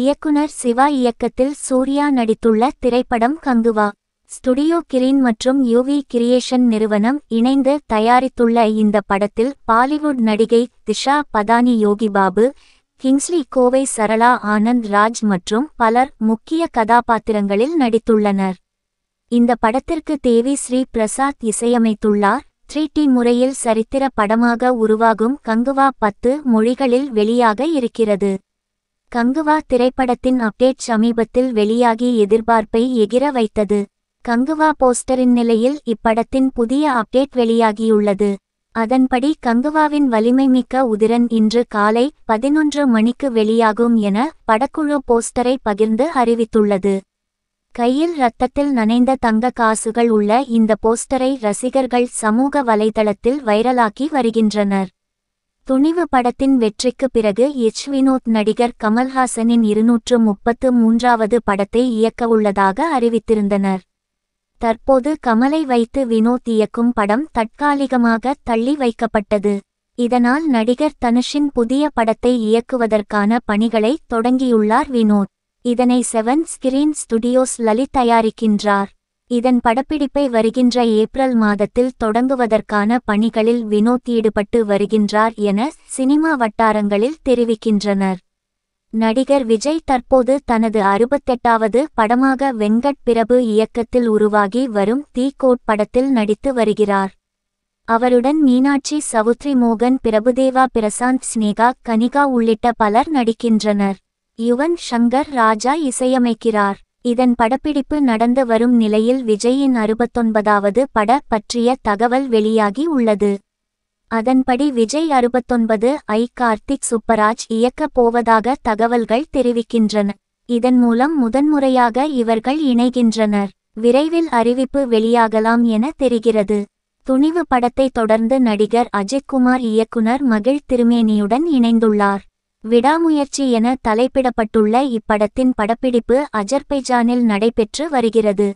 இயக்குனர் சிவா இயக்கத்தில் சூர்யா நடித்துள்ள திரைப்படம் கங்குவா ஸ்டுடியோ கிரீன் மற்றும் யூவி கிரியேஷன் நிறுவனம் இணைந்து தயாரித்துள்ள இந்த படத்தில் பாலிவுட் நடிகை திஷா பதானி யோகி பாபு கிங்ஸ்லி கோவை சரளா ஆனந்த் ராஜ் மற்றும் பலர் முக்கிய கதாபாத்திரங்களில் நடித்துள்ளனர் இந்த படத்திற்கு தேவி ஸ்ரீ பிரசாத் இசையமைத்துள்ளார் த்ரீ டி முறையில் சரித்திர படமாக உருவாகும் கங்குவா பத்து மொழிகளில் வெளியாக இருக்கிறது கங்குவா திரைப்படத்தின் அப்டேட் சமீபத்தில் வெளியாகி எதிர்பார்ப்பை எகிர வைத்தது கங்குவா போஸ்டரின் நிலையில் இப்படத்தின் புதிய அப்டேட் வெளியாகியுள்ளது அதன்படி கங்குவாவின் வலிமைமிக்க உதிரன் இன்று காலை பதினொன்று மணிக்கு வெளியாகும் என படக்குழு போஸ்டரை பகிர்ந்து அறிவித்துள்ளது கையில் ரத்தத்தில் நனைந்த தங்க காசுகள் உள்ள இந்த போஸ்டரை ரசிகர்கள் சமூக வலைதளத்தில் வைரலாக்கி வருகின்றனர் துணிவு படத்தின் வெற்றிக்கு பிறகு எச் வினோத் நடிகர் கமல்ஹாசனின் இருநூற்று முப்பத்து மூன்றாவது படத்தை இயக்க உள்ளதாக அறிவித்திருந்தனர் தற்போது கமலை வைத்து வினோத் இயக்கும் படம் தற்காலிகமாக தள்ளி வைக்கப்பட்டது இதனால் நடிகர் தனுஷின் புதிய படத்தை இயக்குவதற்கான பணிகளை தொடங்கியுள்ளார் வினோத் இதனை செவன் ஸ்கிரீன் ஸ்டுடியோஸ் லலித் தயாரிக்கின்றார் இதன் படப்பிடிப்பை வருகின்ற ஏப்ரல் மாதத்தில் தொடங்குவதற்கான பணிகளில் வினோத் ஈடுபட்டு வருகின்றார் என சினிமா வட்டாரங்களில் தெரிவிக்கின்றனர் நடிகர் விஜய் தற்போது தனது அறுபத்தெட்டாவது படமாக வெங்கட் பிரபு இயக்கத்தில் உருவாகி வரும் தீ கோட் படத்தில் நடித்து வருகிறார் அவருடன் மீனாட்சி சவுத்ரி மோகன் பிரபுதேவா பிரசாந்த் ஸ்னேகா கனிகா உள்ளிட்ட பலர் நடிக்கின்றனர் யுவன் ஷங்கர் ராஜா இசையமைக்கிறார் இதன் படப்பிடிப்பு நடந்து வரும் நிலையில் விஜயின் அறுபத்தொன்பதாவது பட பற்றிய தகவல் வெளியாகி உள்ளது அதன்படி விஜய் அறுபத்தொன்பது ஐ கார்த்திக் சுப்பராஜ் இயக்கப் போவதாக தகவல்கள் தெரிவிக்கின்றன இதன் மூலம் முதன்முறையாக இவர்கள் இணைகின்றனர் விரைவில் அறிவிப்பு வெளியாகலாம் என தெரிகிறது துணிவு படத்தை தொடர்ந்து நடிகர் அஜய்குமார் இயக்குனர் மகிழ் திருமேனியுடன் இணைந்துள்ளார் விடாமுயற்சி என தலைப்பிடப்பட்டுள்ள இப்படத்தின் படப்பிடிப்பு அஜர்பைஜானில் நடைபெற்று வருகிறது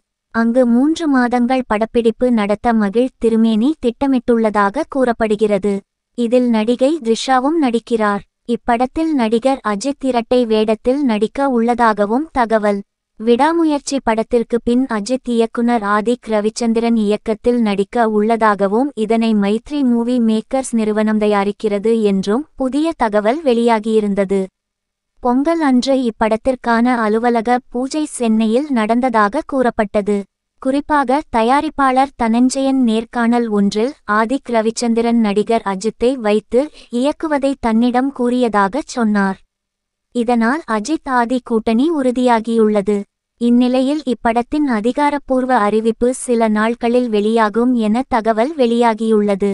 அங்கு மூன்று மாதங்கள் படப்பிடிப்பு நடத்த மகிழ் திருமேனி திட்டமிட்டுள்ளதாக கூறப்படுகிறது இதில் நடிகை த்ரிஷாவும் நடிக்கிறார் இப்படத்தில் நடிகர் அஜித் இரட்டை வேடத்தில் நடிக்க உள்ளதாகவும் தகவல் விடாமுயற்சி படத்திற்கு பின் அஜித் இயக்குனர் ஆதிக் ரவிச்சந்திரன் இயக்கத்தில் நடிக்க உள்ளதாகவும் இதனை மைத்ரி மூவி மேக்கர்ஸ் நிறுவனம் தயாரிக்கிறது என்றும் புதிய தகவல் வெளியாகியிருந்தது பொங்கல் அன்று இப்படத்திற்கான அலுவலக பூஜை சென்னையில் நடந்ததாக கூறப்பட்டது குறிப்பாக தயாரிப்பாளர் தனஞ்சயன் நேர்காணல் ஒன்றில் ஆதிக் ரவிச்சந்திரன் நடிகர் அஜித்தை வைத்து இயக்குவதை தன்னிடம் கூறியதாகச் சொன்னார் இதனால் அஜித் ஆதி கூட்டணி உறுதியாகியுள்ளது இந்நிலையில் இப்படத்தின் அதிகாரப்பூர்வ அறிவிப்பு சில நாட்களில் வெளியாகும் என தகவல் வெளியாகியுள்ளது